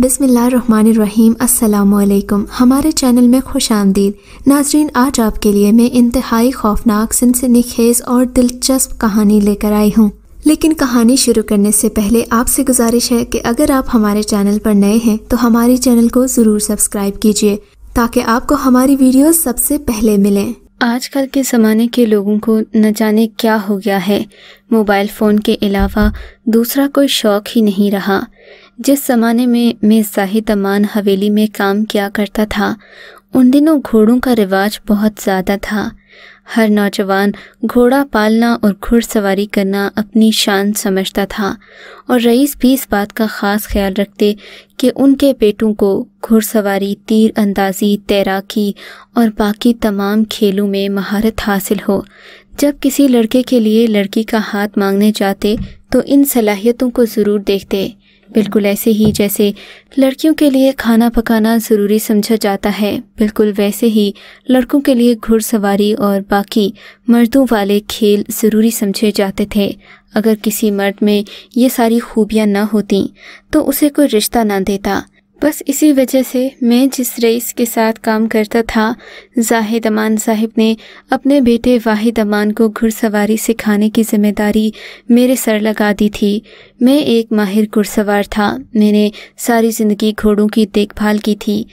बिसमीम् अल्लाम हमारे चैनल में खुश आमदीद नाजरीन आज आपके लिए मैं इंतहाई खौफनाक सिनसनी खेज़ और दिलचस्प कहानी लेकर आई हूँ लेकिन कहानी शुरू करने से पहले आपसे गुजारिश है कि अगर आप हमारे चैनल पर नए हैं तो हमारे चैनल को ज़रूर सब्सक्राइब कीजिए ताकि आपको हमारी वीडियो सबसे पहले आज आजकल के ज़माने के लोगों को न जाने क्या हो गया है मोबाइल फ़ोन के अलावा दूसरा कोई शौक़ ही नहीं रहा जिस ज़माने में मैं साहिद अमान हवेली में काम किया करता था उन दिनों घोड़ों का रिवाज बहुत ज़्यादा था हर नौजवान घोड़ा पालना और घुड़सवारी करना अपनी शान समझता था और रईस भी इस बात का ख़ास ख्याल रखते कि उनके बेटों को घुड़सवारी तीर अंदाजी तैराकी और बाकी तमाम खेलों में महारत हासिल हो जब किसी लड़के के लिए लड़की का हाथ मांगने जाते तो इन सलाहियतों को ज़रूर देखते बिल्कुल ऐसे ही जैसे लड़कियों के लिए खाना पकाना ज़रूरी समझा जाता है बिल्कुल वैसे ही लड़कों के लिए घुड़सवारी और बाकी मर्दों वाले खेल ज़रूरी समझे जाते थे अगर किसी मर्द में ये सारी खूबियाँ ना होती तो उसे कोई रिश्ता ना देता बस इसी वजह से मैं जिस रईस के साथ काम करता था जाहिद अमान साहिब ने अपने बेटे वाहिद अमान को घुड़सवारी सिखाने की जिम्मेदारी मेरे सर लगा दी थी मैं एक माहिर घुड़सवार था मैंने सारी ज़िंदगी घोड़ों की देखभाल की थी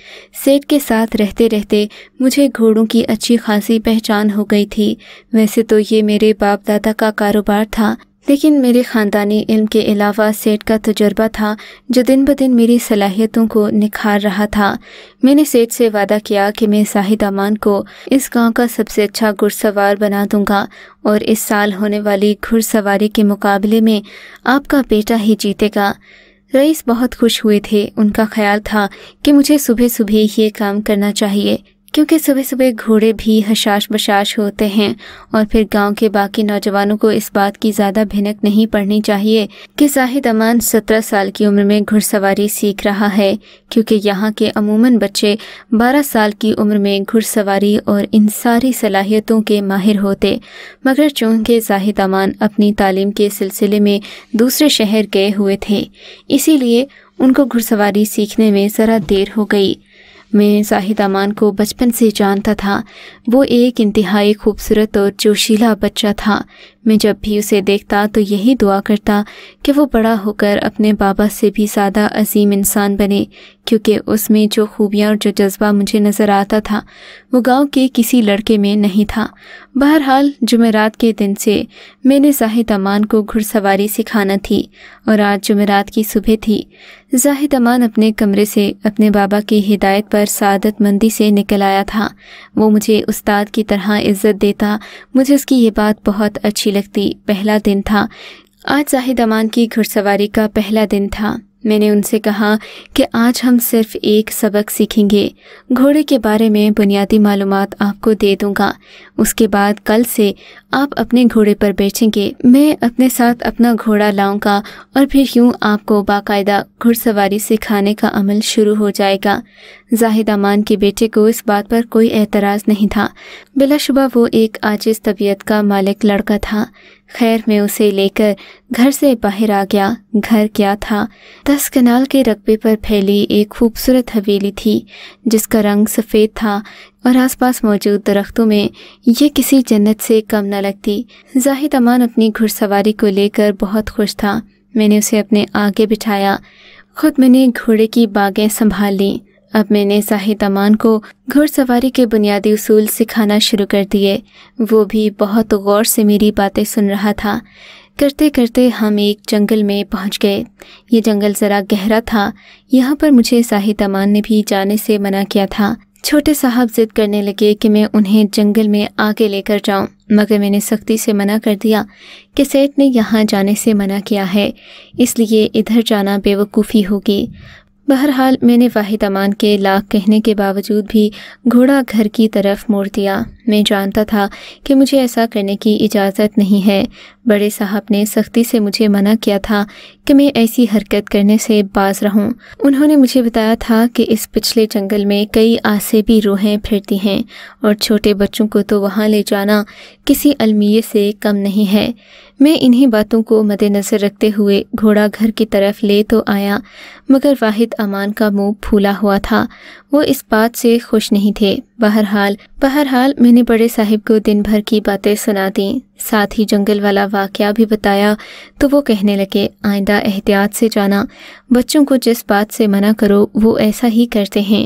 सेठ के साथ रहते रहते मुझे घोड़ों की अच्छी खासी पहचान हो गई थी वैसे तो ये मेरे बाप दादा का कारोबार था लेकिन मेरे ख़ानदानी इल्म के अलावा सेट का तजर्बा था जो दिन ब दिन मेरी सलाहियतों को निखार रहा था मैंने सेठ से वादा किया कि मैं जाहिद अमान को इस गांव का सबसे अच्छा घुड़सवार बना दूंगा और इस साल होने वाली घुड़सवारी के मुकाबले में आपका बेटा ही जीतेगा रईस बहुत खुश हुए थे उनका ख्याल था कि मुझे सुबह सुबह ये काम करना चाहिए क्योंकि सुबह सुबह घोड़े भी हशाश बशाश होते हैं और फिर गांव के बाकी नौजवानों को इस बात की ज़्यादा भिनक नहीं पड़नी चाहिए कि जाहिद अमान सत्रह साल की उम्र में घुड़सवारी सीख रहा है क्योंकि यहाँ के अमूमन बच्चे बारह साल की उम्र में घुड़सवारी और इन सारी सलाहियतों के माहिर होते मगर चूँकि जाहिद अमान अपनी तालीम के सिलसिले में दूसरे शहर गए हुए थे इसीलिए उनको घुड़सवारी सीखने में ज़रा देर हो गई मैं साहिद अमान को बचपन से जानता था वो एक इंतहाई खूबसूरत और जोशीला बच्चा था मैं जब भी उसे देखता तो यही दुआ करता कि वो बड़ा होकर अपने बाबा से भी ज़्यादा अजीम इंसान बने क्योंकि उसमें जो खूबियाँ और जो जज्बा मुझे नज़र आता था वो गांव के किसी लड़के में नहीं था बहरहाल जुमेरात के दिन से मैंने जाहिद अमान को घुड़सवारी सिखाना थी और आज जुमेरात की सुबह थी जाहिद अमान अपने कमरे से अपने बाबा की हिदायत पर सादत मंदी से निकल आया था वो मुझे उस्ताद की तरह इज़्ज़त देता मुझे उसकी ये बात बहुत अच्छी लगती पहला दिन था आज जाहिद अमान की घुड़सवारी का पहला दिन था मैंने उनसे कहा कि आज हम सिर्फ एक सबक सीखेंगे घोड़े के बारे में बुनियादी मालूम आपको दे दूंगा उसके बाद कल से आप अपने घोड़े पर बैठेंगे मैं अपने साथ अपना घोड़ा लाऊंगा और फिर यूँ आपको बाकायदा घुड़सवारी सिखाने का अमल शुरू हो जाएगा जाहिद अमान के बेटे को इस बात पर कोई एतराज़ नहीं था बिलाशुबा वो एक आजिज़ तबीयत का मालिक लड़का था खैर मैं उसे लेकर घर से बाहर आ गया घर क्या था दस कनाल के रकबे पर फैली एक खूबसूरत हवेली थी जिसका रंग सफ़ेद था और आसपास मौजूद दरख्तों में यह किसी जन्नत से कम न लगती जाहिद अमान अपनी घुड़सवारी को लेकर बहुत खुश था मैंने उसे अपने आगे बिठाया खुद मैंने घोड़े की बागें संभाल लीं अब मैंने साहिद अमान को घुड़सवारी के बुनियादी उसूल सिखाना शुरू कर दिए वो भी बहुत गौर से मेरी बातें सुन रहा था करते करते हम एक जंगल में पहुंच गए ये जंगल ज़रा गहरा था यहाँ पर मुझे साहिद अमान ने भी जाने से मना किया था छोटे साहब जिद करने लगे कि मैं उन्हें जंगल में आगे लेकर जाऊं, मगर मैंने सख्ती से मना कर दिया कि सेठ ने यहाँ जाने से मना किया है इसलिए इधर जाना बेवकूफ़ी होगी बहरहाल मैंने वाहिद अमान के लाख कहने के बावजूद भी घोड़ा घर की तरफ मोड़ दिया मैं जानता था कि मुझे ऐसा करने की इजाज़त नहीं है बड़े साहब ने सख्ती से मुझे मना किया था कि मैं ऐसी हरकत करने से बाज रहूं। उन्होंने मुझे बताया था कि इस पिछले जंगल में कई आसेबी रूहें फिरती हैं और छोटे बच्चों को तो वहाँ ले जाना किसी अलमिए से कम नहीं है मैं इन्हीं बातों को मद्देनज़र रखते हुए घोड़ा घर की तरफ ले तो आया मगर वाहिद अमान का मुँह फूला हुआ था वो इस बात से खुश नहीं थे बहरहाल बहरहाल मैंने बड़े साहिब को दिन भर की बातें सुना दी साथ ही जंगल वाला वाकया भी बताया तो वो कहने लगे आइंदा एहतियात से जाना बच्चों को जिस बात से मना करो वो ऐसा ही करते हैं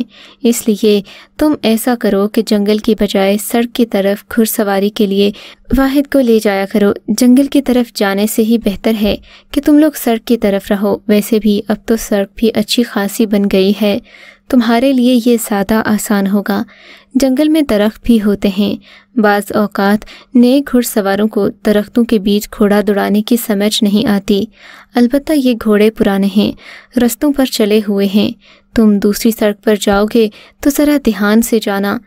इसलिए तुम ऐसा करो कि जंगल की बजाय सड़क की तरफ घुड़सवारी के लिए वाहिद को ले जाया करो जंगल की तरफ जाने से ही बेहतर है कि तुम लोग सड़क की तरफ रहो वैसे भी अब तो सड़क भी अच्छी खासी बन गई है तुम्हारे लिए ये ज़्यादा आसान होगा जंगल में दरख्त भी होते हैं बाज़ अवकात नए घुड़सवारों को दरख्तों के बीच घोड़ा दौड़ाने की समझ नहीं आती अलबत्त ये घोड़े पुराने हैं रस्तों पर चले हुए हैं तुम दूसरी सड़क पर जाओगे तो ज़रा ध्यान से जाना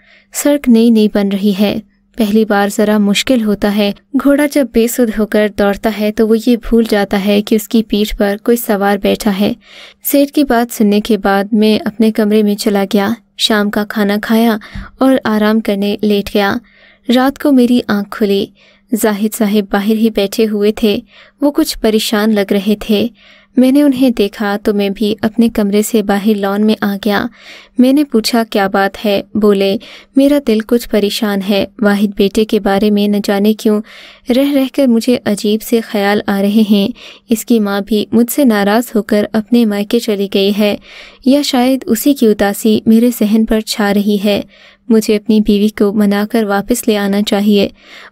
सड़क नई नई बन रही है पहली बार जरा मुश्किल होता है घोड़ा जब बेसुध होकर दौड़ता है तो वो ये भूल जाता है कि उसकी पीठ पर कोई सवार बैठा है सेठ की बात सुनने के बाद मैं अपने कमरे में चला गया शाम का खाना खाया और आराम करने लेट गया रात को मेरी आंख खुली जाहिद साहिब बाहर ही बैठे हुए थे वो कुछ परेशान लग रहे थे मैंने उन्हें देखा तो मैं भी अपने कमरे से बाहर लॉन में आ गया मैंने पूछा क्या बात है बोले मेरा दिल कुछ परेशान है वाहिद बेटे के बारे में न जाने क्यों रह रहकर मुझे अजीब से ख्याल आ रहे हैं इसकी माँ भी मुझसे नाराज़ होकर अपने मायके चली गई है या शायद उसी की उदासी मेरे सहन पर छा रही है मुझे अपनी बीवी को मनाकर वापस ले आना चाहिए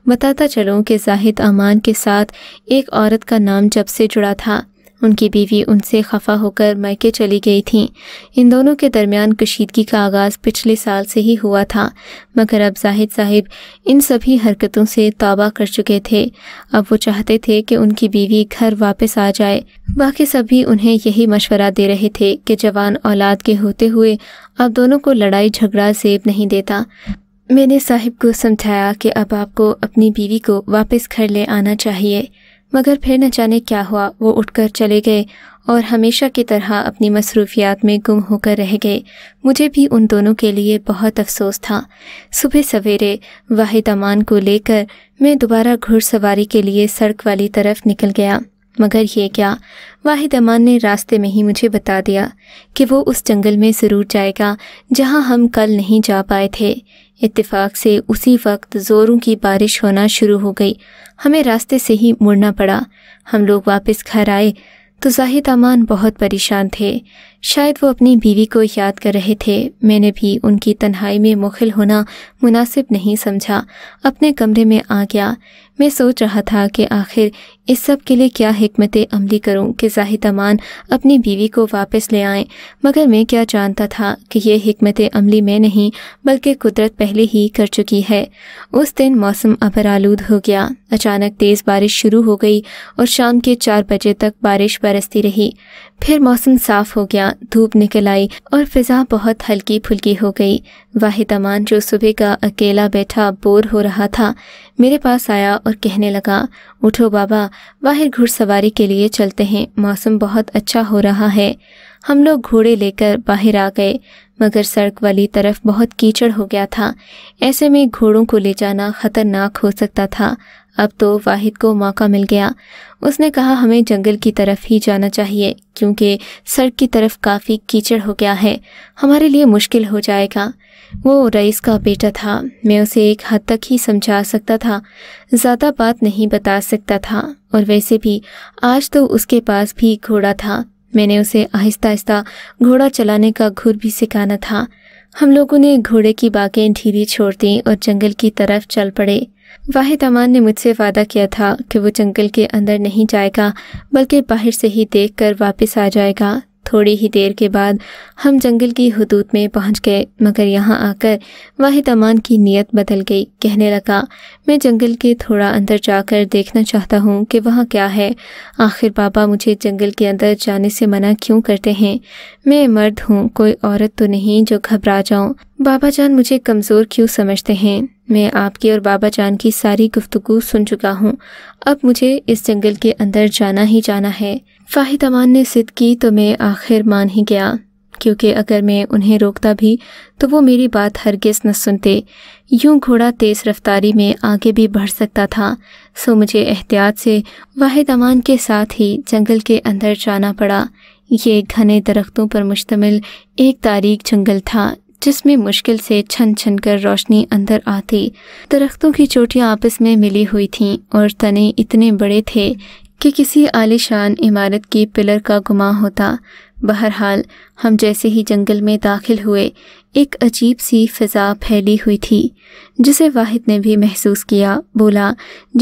बताता चलूँ कि जाहिद अमान के साथ एक औरत का नाम जब से जुड़ा था उनकी बीवी उनसे खफा होकर मायके चली गई थी इन दोनों के दरमियान कशीदगी का आगाज़ पिछले साल से ही हुआ था मगर अब जाहिद साहिब इन सभी हरकतों से तौबा कर चुके थे अब वो चाहते थे कि उनकी बीवी घर वापस आ जाए बाकी सभी उन्हें यही मशवरा दे रहे थे कि जवान औलाद के होते हुए अब दोनों को लड़ाई झगड़ा सेब नहीं देता मैंने साहिब को समझाया कि अब आपको अपनी बीवी को वापस घर ले आना चाहिए मगर फिर न जाने क्या हुआ वो उठकर चले गए और हमेशा की तरह अपनी मसरूफियात में गुम होकर रह गए मुझे भी उन दोनों के लिए बहुत अफसोस था सुबह सवेरे वाहिद अमान को लेकर मैं दोबारा घुड़सवारी के लिए सड़क वाली तरफ निकल गया मगर ये क्या वाहिद अमान ने रास्ते में ही मुझे बता दिया कि वो उस जंगल में ज़रूर जाएगा जहाँ हम कल नहीं जा पाए थे इत्तेफाक से उसी वक्त ज़ोरों की बारिश होना शुरू हो गई हमें रास्ते से ही मुड़ना पड़ा हम लोग वापस घर आए तो जाहिद अमान बहुत परेशान थे शायद वो अपनी बीवी को याद कर रहे थे मैंने भी उनकी तन्हाई में मुखिल होना मुनासिब नहीं समझा अपने कमरे में आ गया मैं सोच रहा था कि आखिर इस सब के लिए क्या हमत अमली करूं कि जाहिद अमान अपनी बीवी को वापस ले आए मगर मैं क्या जानता था कि यह हमत अमली मैं नहीं बल्कि कुदरत पहले ही कर चुकी है उस दिन मौसम अबर आलूद हो गया अचानक तेज़ बारिश शुरू हो गई और शाम के चार बजे तक बारिश बरसती रही फिर मौसम साफ़ हो गया धूप निकल आई और फिजा बहुत हल्की फुल्की हो गई वाहिद अमान जो सुबह का अकेला बैठा बोर हो रहा था मेरे पास आया और कहने लगा उठो बाबा बाहर घुड़सवारी के लिए चलते हैं मौसम बहुत अच्छा हो रहा है हम लोग घोड़े लेकर बाहर आ गए मगर सड़क वाली तरफ बहुत कीचड़ हो गया था ऐसे में घोड़ों को ले जाना खतरनाक हो सकता था अब तो वाहिद को मौका मिल गया उसने कहा हमें जंगल की तरफ ही जाना चाहिए क्योंकि सड़क की तरफ काफ़ी कीचड़ हो गया है हमारे लिए मुश्किल हो जाएगा वो रईस का बेटा था मैं उसे एक हद तक ही समझा सकता था ज़्यादा बात नहीं बता सकता था और वैसे भी आज तो उसके पास भी घोड़ा था मैंने उसे आहिस्ता आहिस्ता घोड़ा चलाने का घुर भी सिखाना था हम लोगों ने घोड़े की बागें ढीली छोड़ दी और जंगल की तरफ चल पड़े वाहिद अमान ने मुझसे वादा किया था कि वो जंगल के अंदर नहीं जाएगा बल्कि बाहर से ही देख कर वापस आ जाएगा थोड़ी ही देर के बाद हम जंगल की हदूद में पहुंच गए मगर यहाँ आकर वाहिद अमान की नीयत बदल गई कहने लगा मैं जंगल के थोड़ा अंदर जाकर देखना चाहता हूँ कि वहाँ क्या है आखिर बाबा मुझे जंगल के अंदर जाने से मना क्यों करते हैं मैं मर्द हूँ कोई औरत तो नहीं जो घबरा जाऊँ बाबा जान मुझे कमज़ोर क्यों समझते हैं मैं आपकी और बाबा जान की सारी गुफ्तगु सुन चुका हूँ अब मुझे इस जंगल के अंदर जाना ही जाना है फाहिद अमान ने जिद की तो मैं आखिर मान ही गया क्योंकि अगर मैं उन्हें रोकता भी तो वो मेरी बात हरगिज न सुनते यूं घोड़ा तेज़ रफ्तारी में आगे भी बढ़ सकता था सो मुझे एहतियात से वाहिद अमान के साथ ही जंगल के अंदर जाना पड़ा ये घने दरख्तों पर मुश्तमिल एक तारीख जंगल था जिसमें मुश्किल से छन छन कर रोशनी अंदर आती दरख्तों की चोटियाँ आपस में मिली हुई थीं और तने इतने बड़े थे कि किसी आलीशान इमारत की पिलर का गुमा होता बहरहाल हम जैसे ही जंगल में दाखिल हुए एक अजीब सी फिजा फैली हुई थी जिसे वाहिद ने भी महसूस किया बोला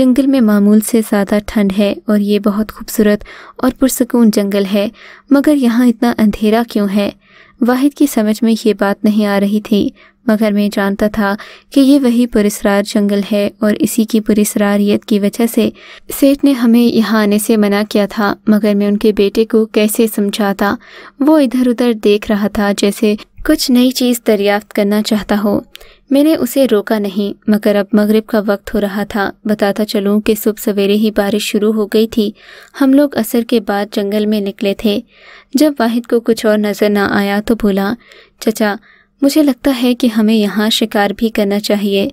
जंगल में मामूल से ज़्यादा ठंड है और ये बहुत खूबसूरत और पुरसकून जंगल है मगर यहाँ इतना अंधेरा क्यों है वाहिद की समझ में ये बात नहीं आ रही थी मगर मैं जानता था कि ये वही पुरस्रार जंगल है और इसी की पुरस्रारियत की वजह से सेठ ने हमें यहाँ आने से मना किया था मगर मैं उनके बेटे को कैसे समझाता वो इधर उधर देख रहा था जैसे कुछ नई चीज़ दरियाफ्त करना चाहता हो मैंने उसे रोका नहीं मगर अब मगरिब का वक्त हो रहा था बताता चलूँ कि सुबह सवेरे ही बारिश शुरू हो गई थी हम लोग असर के बाद जंगल में निकले थे जब वाहिद को कुछ और नज़र ना आया तो बोला चचा मुझे लगता है कि हमें यहाँ शिकार भी करना चाहिए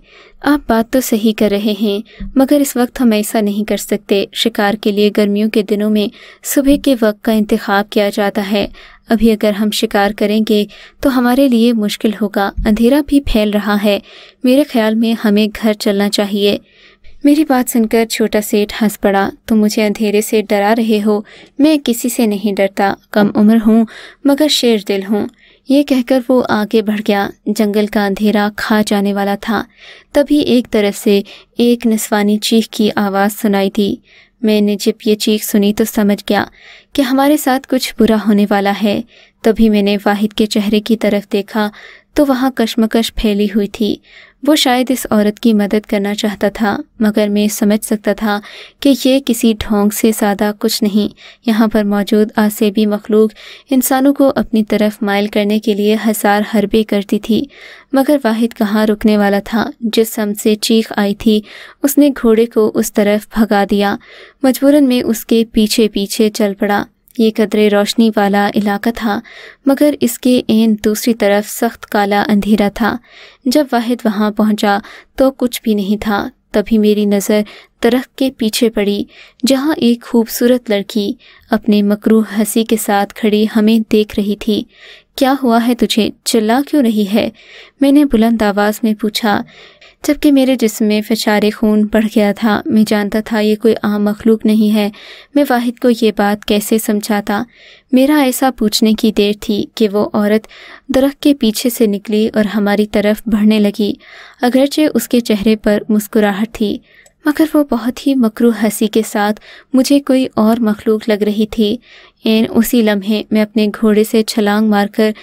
आप बात तो सही कर रहे हैं मगर इस वक्त हम ऐसा नहीं कर सकते शिकार के लिए गर्मियों के दिनों में सुबह के वक्त का इंतखाब किया जाता है अभी अगर हम शिकार करेंगे तो हमारे लिए मुश्किल होगा अंधेरा भी फैल रहा है मेरे ख्याल में हमें घर चलना चाहिए मेरी बात सुनकर छोटा सेठ हंस पड़ा तुम मुझे अंधेरे से डरा रहे हो मैं किसी से नहीं डरता कम उम्र हूँ मगर शेर दिल हूँ ये कहकर वो आगे बढ़ गया जंगल का अंधेरा खा जाने वाला था तभी एक तरफ से एक निस्वानी चीख की आवाज़ सुनाई थी मैंने जब ये चीख सुनी तो समझ गया कि हमारे साथ कुछ बुरा होने वाला है तभी मैंने वाहिद के चेहरे की तरफ देखा तो वहाँ कश्मकश फैली हुई थी वो शायद इस औरत की मदद करना चाहता था मगर मैं समझ सकता था कि यह किसी ढोंग से सादा कुछ नहीं यहाँ पर मौजूद आसेबी मखलूक इंसानों को अपनी तरफ मायल करने के लिए हजार हरबे करती थी मगर वाहिद कहाँ रुकने वाला था जिस सम से चीख आई थी उसने घोड़े को उस तरफ भगा दिया मजबूरन में उसके पीछे पीछे चल पड़ा ये कदरे रोशनी वाला इलाका था मगर इसके एन दूसरी तरफ सख्त काला अंधेरा था जब वाहिद वहाँ पहुँचा तो कुछ भी नहीं था तभी मेरी नज़र दरख्त के पीछे पड़ी जहाँ एक खूबसूरत लड़की अपने मकरू हंसी के साथ खड़ी हमें देख रही थी क्या हुआ है तुझे चिल्ला क्यों रही है मैंने बुलंद आवाज़ में पूछा जबकि मेरे जिसम में फशार खून बढ़ गया था मैं जानता था ये कोई आम मखलूक नहीं है मैं वाहिद को ये बात कैसे समझाता मेरा ऐसा पूछने की देर थी कि वो औरत दरख्त के पीछे से निकली और हमारी तरफ बढ़ने लगी अगरचे उसके चेहरे पर मुस्कुराहट थी मगर वो बहुत ही मकरू हंसी के साथ मुझे कोई और मखलूक लग रही थी एन उसी लम्हे मैं अपने घोड़े से छलांग मारकर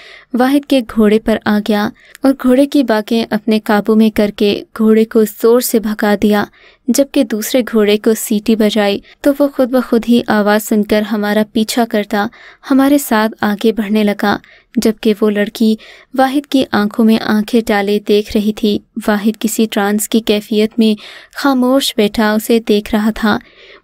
वाहिद के घोड़े पर आ गया और घोड़े की बाकें अपने काबू में करके घोड़े को जोर से भगा दिया जबकि दूसरे घोड़े को सीटी बजाई तो वो खुद ब खुद ही आवाज़ सुनकर हमारा पीछा करता हमारे साथ आगे बढ़ने लगा जबकि वो लड़की वाहिद की आंखों में आंखें डाले देख रही थी वाहिद किसी ट्रांस की कैफियत में खामोश बैठा उसे देख रहा था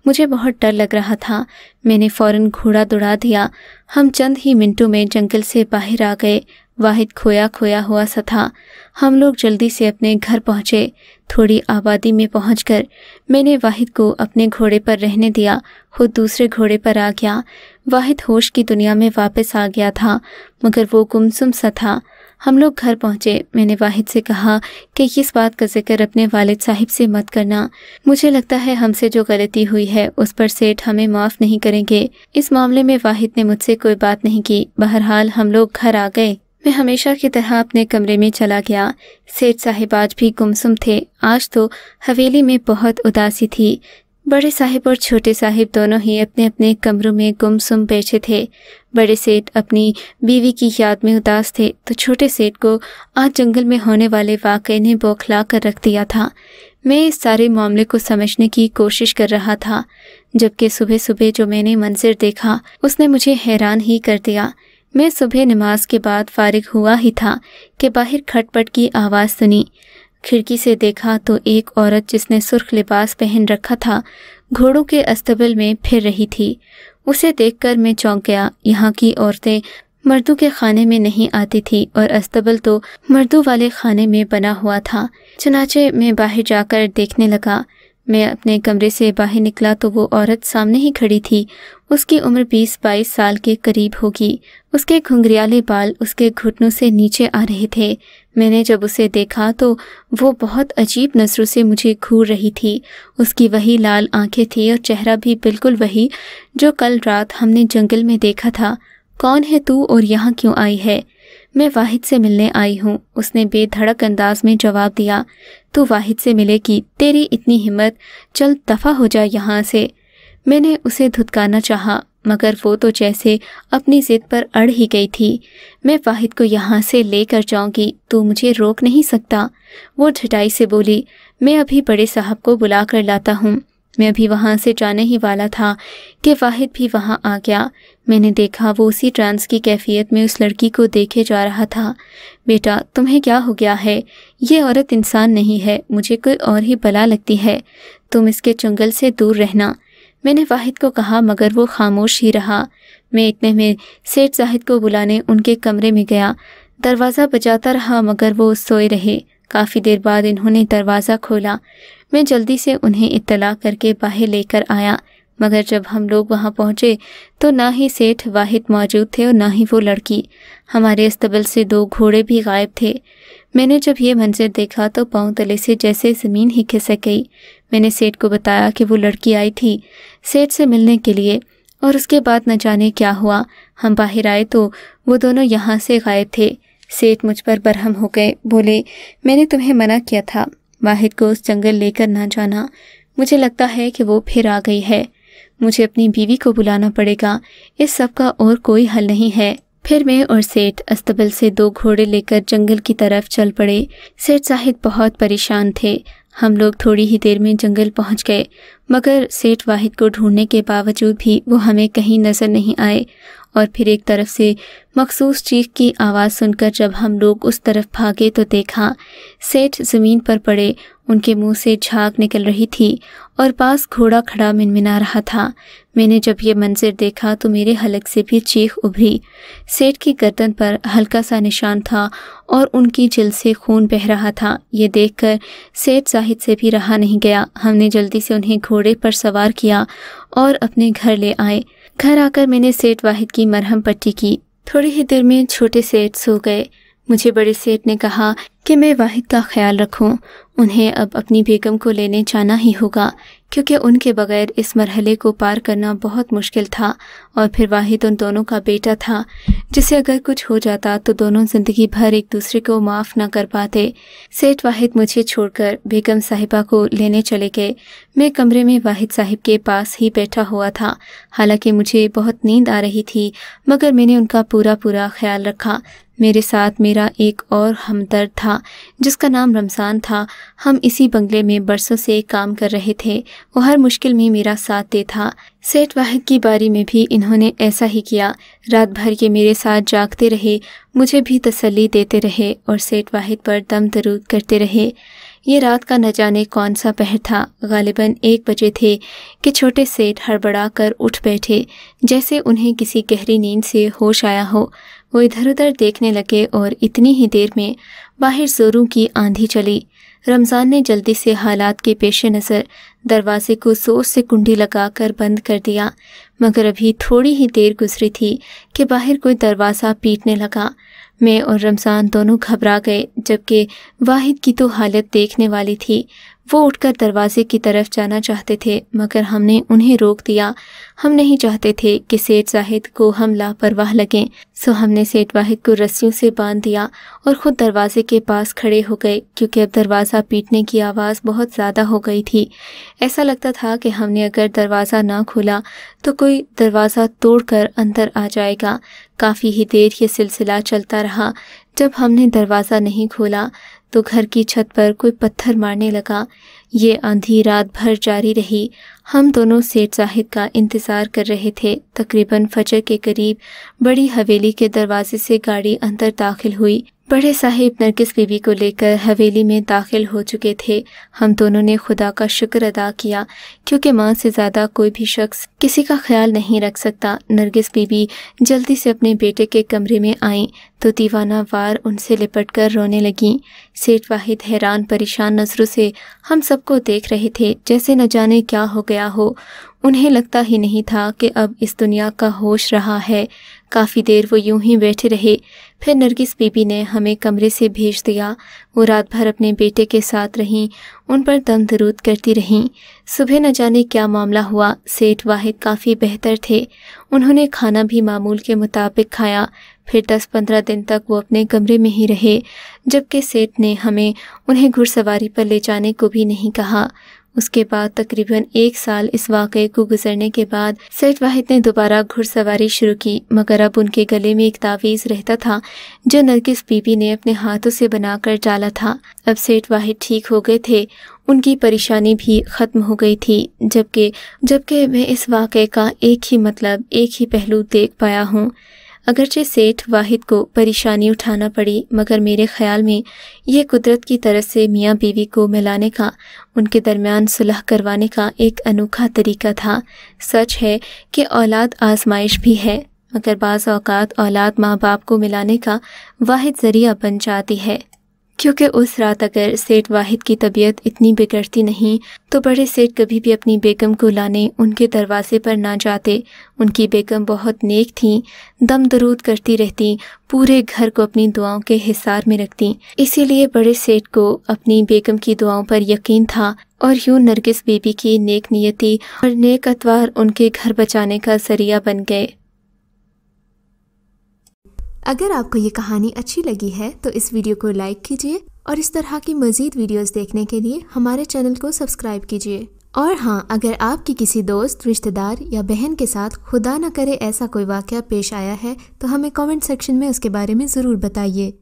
मुझे बहुत डर लग रहा था मैंने फौरन घोड़ा दौड़ा दिया हम चंद ही मिनटों में जंगल से बाहर आ गए वाहिद खोया खोया हुआ सा था हम लोग जल्दी से अपने घर पहुँचे थोड़ी आबादी में पहुंचकर मैंने वाहिद को अपने घोड़े पर रहने दिया खुद दूसरे घोड़े पर आ गया वाहिद होश की दुनिया में वापस आ गया था मगर वो गुमसुम सा था हम लोग घर पहुंचे मैंने वाहिद से कहा कि इस बात का जिक्र अपने वालिद साहिब से मत करना मुझे लगता है हमसे जो गलती हुई है उस पर सेठ हमें माफ़ नहीं करेंगे इस मामले में वाहिद ने मुझसे कोई बात नहीं की बहरहाल हम लोग घर आ गए मैं हमेशा की तरह अपने कमरे में चला गया सेठ साहिब आज भी गुमसुम थे आज तो हवेली में बहुत उदासी थी बड़े साहिब और छोटे साहिब दोनों ही अपने अपने कमरों में गुमसुम बैठे थे बड़े सेठ अपनी बीवी की याद में उदास थे तो छोटे सेठ को आज जंगल में होने वाले वाक़े ने बौखला कर रख दिया था मैं इस सारे मामले को समझने की कोशिश कर रहा था जबकि सुबह सुबह जो मैंने मंजर देखा उसने मुझे हैरान ही कर दिया मैं सुबह नमाज के बाद फारिग हुआ ही था कि बाहर खटपट की आवाज़ सुनी खिड़की से देखा तो एक औरत जिसने सुर्ख लिबास पहन रखा था घोड़ों के अस्तबल में फिर रही थी उसे देखकर मैं चौंक गया यहाँ की औरतें मर्दों के खाने में नहीं आती थी और अस्तबल तो मर्दों वाले खाने में बना हुआ था चुनाचे मैं बाहर जाकर देखने लगा मैं अपने कमरे से बाहर निकला तो वो औरत सामने ही खड़ी थी उसकी उम्र बीस बाईस साल के करीब होगी उसके घुंघरियाले बाल उसके घुटनों से नीचे आ रहे थे मैंने जब उसे देखा तो वो बहुत अजीब नज़रों से मुझे घूर रही थी उसकी वही लाल आंखें थी और चेहरा भी बिल्कुल वही जो कल रात हमने जंगल में देखा था कौन है तू और यहाँ क्यों आई है मैं वाहिद से मिलने आई हूँ उसने बेधड़क अंदाज में जवाब दिया तो वाहिद से मिले कि तेरी इतनी हिम्मत चल दफ़ा हो जा यहाँ से मैंने उसे धुतकाना चाहा मगर वो तो जैसे अपनी ज़िद पर अड़ ही गई थी मैं वाहिद को यहाँ से लेकर जाऊंगी जाऊँगी तू मुझे रोक नहीं सकता वो झटाई से बोली मैं अभी बड़े साहब को बुला कर लाता हूँ मैं अभी वहाँ से जाने ही वाला था कि वाहिद भी वहाँ आ गया मैंने देखा वो उसी ट्रांस की कैफियत में उस लड़की को देखे जा रहा था बेटा तुम्हें क्या हो गया है ये औरत इंसान नहीं है मुझे कोई और ही बला लगती है तुम इसके चुंगल से दूर रहना मैंने वाहिद को कहा मगर वो खामोश ही रहा मैं इतने में सेठ जाहिद को बुलाने उनके कमरे में गया दरवाज़ा बजाता रहा मगर वो सोए रहे काफ़ी देर बाद इन्होंने दरवाज़ा खोला मैं जल्दी से उन्हें इतला करके बाहर लेकर आया मगर जब हम लोग वहाँ पहुँचे तो ना ही सेठ वाहिद मौजूद थे और ना ही वो लड़की हमारे इस्तबल से दो घोड़े भी गायब थे मैंने जब ये मंजर देखा तो पाँव तले से जैसे ज़मीन ही खिसक गई मैंने सेठ को बताया कि वो लड़की आई थी सेठ से मिलने के लिए और उसके बाद न जाने क्या हुआ हम बाहर आए तो वो दोनों यहाँ से गायब थे सेठ मुझ पर बरहम हो गए बोले मैंने तुम्हें मना किया था वाहिद को उस जंगल लेकर ना जाना मुझे लगता है कि वो फिर आ गई है मुझे अपनी बीवी को बुलाना पड़ेगा इस सब का और कोई हल नहीं है फिर मैं और सेठ अस्तबल से दो घोड़े लेकर जंगल की तरफ चल पड़े सेठ साहिद बहुत परेशान थे हम लोग थोड़ी ही देर में जंगल पहुंच गए मगर सेठ वाहिद को ढूंढने के बावजूद भी वो हमें कहीं नज़र नहीं आए और फिर एक तरफ से मखसूस चीख की आवाज़ सुनकर जब हम लोग उस तरफ भागे तो देखा सेठ ज़मीन पर पड़े उनके मुंह से झाग निकल रही थी और पास घोड़ा खड़ा मिनमिना रहा था मैंने जब ये मंजर देखा तो मेरे हलक से भी चीख उभरी सेठ की गर्दन पर हल्का सा निशान था और उनकी जल से खून बह रहा था ये देखकर सेठ जाहिद से भी रहा नहीं गया हमने जल्दी से उन्हें घोड़े पर सवार किया और अपने घर ले आए घर आकर मैंने सेठ वाहिद की मरहम पट्टी की थोड़ी ही देर में छोटे सेठ सो गए मुझे बड़े सेठ ने कहा कि मैं वाहिद का ख्याल रखूं। उन्हें अब अपनी बेगम को लेने जाना ही होगा क्योंकि उनके बगैर इस मरहले को पार करना बहुत मुश्किल था और फिर वाहिद उन दोनों का बेटा था जिसे अगर कुछ हो जाता तो दोनों ज़िंदगी भर एक दूसरे को माफ़ ना कर पाते सेठ वाहिद मुझे छोड़कर बेगम साहिबा को लेने चले गए मैं कमरे में वाहिद साहिब के पास ही बैठा हुआ था हालांकि मुझे बहुत नींद आ रही थी मगर मैंने उनका पूरा पूरा ख्याल रखा मेरे साथ मेरा एक और हमदर्द था जिसका नाम रमज़ान था हम इसी बंगले में बरसों से काम कर रहे थे वो हर मुश्किल में मेरा साथ देता सेठ वाहिद की बारी में भी इन्होंने ऐसा ही किया रात भर ये मेरे साथ जागते रहे मुझे भी तसल्ली देते रहे और सेठ वाहिद पर दम दरूद करते रहे ये रात का न जाने कौन सा पहर था गालिबन एक बजे थे कि छोटे सेठ हड़बड़ा कर उठ बैठे जैसे उन्हें किसी गहरी नींद से होश आया हो वो इधर उधर देखने लगे और इतनी ही देर में बाहर जोरों की आंधी चली रमज़ान ने जल्दी से हालात के पेश नज़र दरवाजे को ज़ोर से कुंडी लगाकर बंद कर दिया मगर अभी थोड़ी ही देर गुजरी थी कि बाहर कोई दरवाज़ा पीटने लगा मैं और रमज़ान दोनों घबरा गए जबकि वाहिद की तो हालत देखने वाली थी वो उठकर दरवाजे की तरफ जाना चाहते थे मगर हमने उन्हें रोक दिया हम नहीं चाहते थे कि सेठ जाहिद को हम लापरवाह लगें सो हमने सेठ वाहिद को रस्सियों से बांध दिया और ख़ुद दरवाजे के पास खड़े हो गए क्योंकि अब दरवाज़ा पीटने की आवाज़ बहुत ज़्यादा हो गई थी ऐसा लगता था कि हमने अगर दरवाज़ा ना खोला तो कोई दरवाज़ा तोड़कर अंदर आ जाएगा काफ़ी ही देर यह सिलसिला चलता रहा जब हमने दरवाज़ा नहीं खोला तो घर की छत पर कोई पत्थर मारने लगा ये आंधी रात भर जारी रही हम दोनों सेठ साहिब का इंतज़ार कर रहे थे तकरीबन फजर के करीब बड़ी हवेली के दरवाजे से गाड़ी अंदर दाखिल हुई बड़े साहिब नरगिस बीबी को लेकर हवेली में दाखिल हो चुके थे हम दोनों ने खुदा का शुक्र अदा किया क्योंकि माँ से ज़्यादा कोई भी शख्स किसी का ख्याल नहीं रख सकता नरगिस बीबी जल्दी से अपने बेटे के कमरे में आई तो दीवाना वार उनसे लिपट कर रोने लगी सेठ वाहिद हैरान परेशान नज़रों से हम सबको देख रहे थे जैसे न जाने क्या हो गया हो उन्हें लगता ही नहीं था कि अब इस दुनिया का होश रहा है काफ़ी देर वो यूं ही बैठे रहे फिर नरगिस बीबी ने हमें कमरे से भेज दिया वो रात भर अपने बेटे के साथ रहीं उन पर दम दरूद करती रहीं सुबह न जाने क्या मामला हुआ सेठ वाहिद काफ़ी बेहतर थे उन्होंने खाना भी मामूल के मुताबिक खाया फिर दस पंद्रह दिन तक वो अपने कमरे में ही रहे जबकि सेठ ने हमें उन्हें घुड़सवारी पर ले जाने को भी नहीं कहा उसके बाद तकरीबन एक साल इस वाकये को गुजरने के बाद सेठ वाहिद ने दोबारा घुड़सवारी शुरू की मगर अब उनके गले में एक तावीज़ रहता था जो नरगिस बीबी ने अपने हाथों से बनाकर डाला था अब सेठ वाहिद ठीक हो गए थे उनकी परेशानी भी ख़त्म हो गई थी जबकि जबकि मैं इस वाकये का एक ही मतलब एक ही पहलू देख पाया हूँ अगरचे सेठ वाहिद को परेशानी उठाना पड़ी मगर मेरे ख्याल में यह कुदरत की तरफ से मियाँ बीवी को मिलाने का उनके दरमियान सुलह करवाने का एक अनोखा तरीका था सच है कि औलाद आजमाइश भी है मगर बाज़ औकात औलाद माँ बाप को मिलाने का वाहिद ज़रिया बन जाती है क्योंकि उस रात अगर सेठ वाहिद की तबीयत इतनी बिगड़ती नहीं तो बड़े सेठ कभी भी अपनी बेगम को लाने उनके दरवाजे पर ना जाते उनकी बेगम बहुत नेक थी दम दरूद करती रहती पूरे घर को अपनी दुआओं के हिसार में रखती इसीलिए बड़े सेठ को अपनी बेगम की दुआओं पर यकीन था और यूं नरगिस बीबी की नेक नियति और नेक अतवार उनके घर बचाने का जरिया बन गए अगर आपको ये कहानी अच्छी लगी है तो इस वीडियो को लाइक कीजिए और इस तरह की मज़ीद वीडियोस देखने के लिए हमारे चैनल को सब्सक्राइब कीजिए और हाँ अगर आपकी किसी दोस्त रिश्तेदार या बहन के साथ खुदा न करे ऐसा कोई वाक़ पेश आया है तो हमें कमेंट सेक्शन में उसके बारे में ज़रूर बताइए